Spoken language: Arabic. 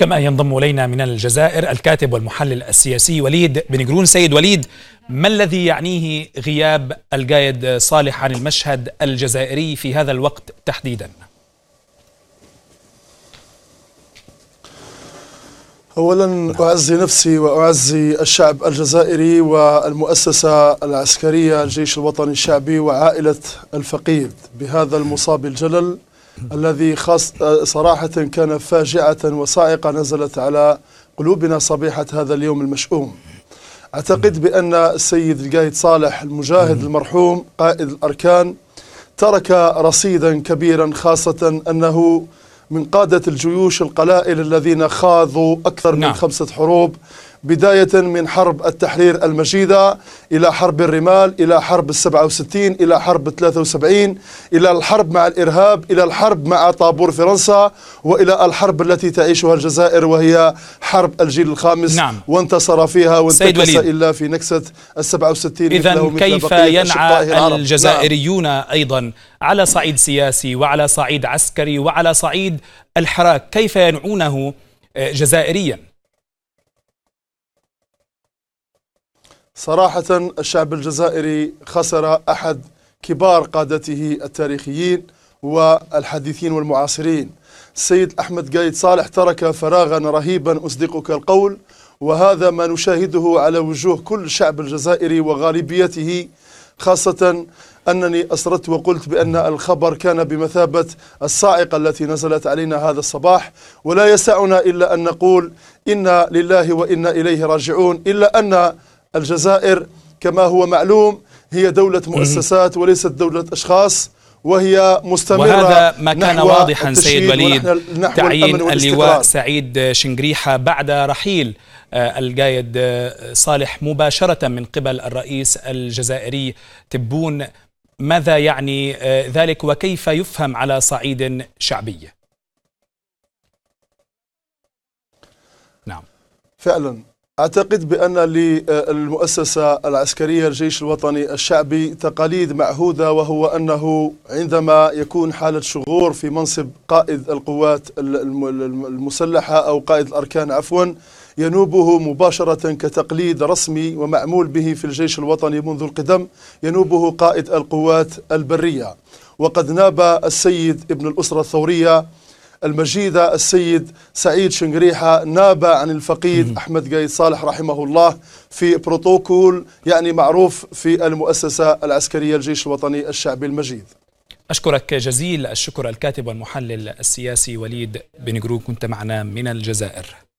كما ينضم إلينا من الجزائر الكاتب والمحلل السياسي وليد بن جرون سيد وليد ما الذي يعنيه غياب القائد صالح عن المشهد الجزائري في هذا الوقت تحديدا أولا أعزي نفسي وأعزي الشعب الجزائري والمؤسسة العسكرية الجيش الوطني الشعبي وعائلة الفقيد بهذا المصاب الجلل الذي خاص آه، صراحة كان فاجعة وصاعقة نزلت على قلوبنا صبيحة هذا اليوم المشؤوم أعتقد بأن السيد القايد صالح المجاهد المرحوم قائد الأركان ترك رصيدا كبيرا خاصة أنه من قادة الجيوش القلائل الذين خاضوا أكثر من نعم. خمسة حروب بداية من حرب التحرير المجيدة إلى حرب الرمال إلى حرب السبعة وستين إلى حرب 73 إلى الحرب مع الإرهاب إلى الحرب مع طابور فرنسا وإلى الحرب التي تعيشها الجزائر وهي حرب الجيل الخامس نعم. وانتصر فيها وانتكس إلا في نكسة السبعة وستين إذا كيف ينعى نعم. الجزائريون نعم. أيضا على صعيد سياسي وعلى صعيد عسكري وعلى صعيد الحراك كيف ينعونه آه، جزائريا صراحة الشعب الجزائري خسر أحد كبار قادته التاريخيين والحديثين والمعاصرين السيد أحمد قايد صالح ترك فراغا رهيبا أصدقك القول وهذا ما نشاهده على وجوه كل الشعب الجزائري وغالبيته خاصة أنني أسرت وقلت بأن الخبر كان بمثابة الصاعقة التي نزلت علينا هذا الصباح ولا يسعنا إلا أن نقول إنا لله وإنا إليه راجعون إلا أن الجزائر كما هو معلوم هي دولة مؤسسات وليست دولة أشخاص وهي مستمرة وهذا ما كان واضحا سيد وليد تعيين اللواء سعيد شنقريحة بعد رحيل آه، القايد آه، صالح مباشرة من قبل الرئيس الجزائري تبون ماذا يعني آه، ذلك وكيف يفهم على صعيد شعبي نعم فعلا أعتقد بأن للمؤسسة العسكرية الجيش الوطني الشعبي تقاليد معهودة وهو أنه عندما يكون حالة شغور في منصب قائد القوات المسلحة أو قائد الأركان عفوا ينوبه مباشرة كتقليد رسمي ومعمول به في الجيش الوطني منذ القدم ينوبه قائد القوات البرية وقد ناب السيد ابن الأسرة الثورية المجيدة السيد سعيد شنقريحة نابة عن الفقيد أحمد قايد صالح رحمه الله في بروتوكول يعني معروف في المؤسسة العسكرية الجيش الوطني الشعبي المجيد أشكرك جزيل الشكر الكاتب والمحلل السياسي وليد بن جرو كنت معنا من الجزائر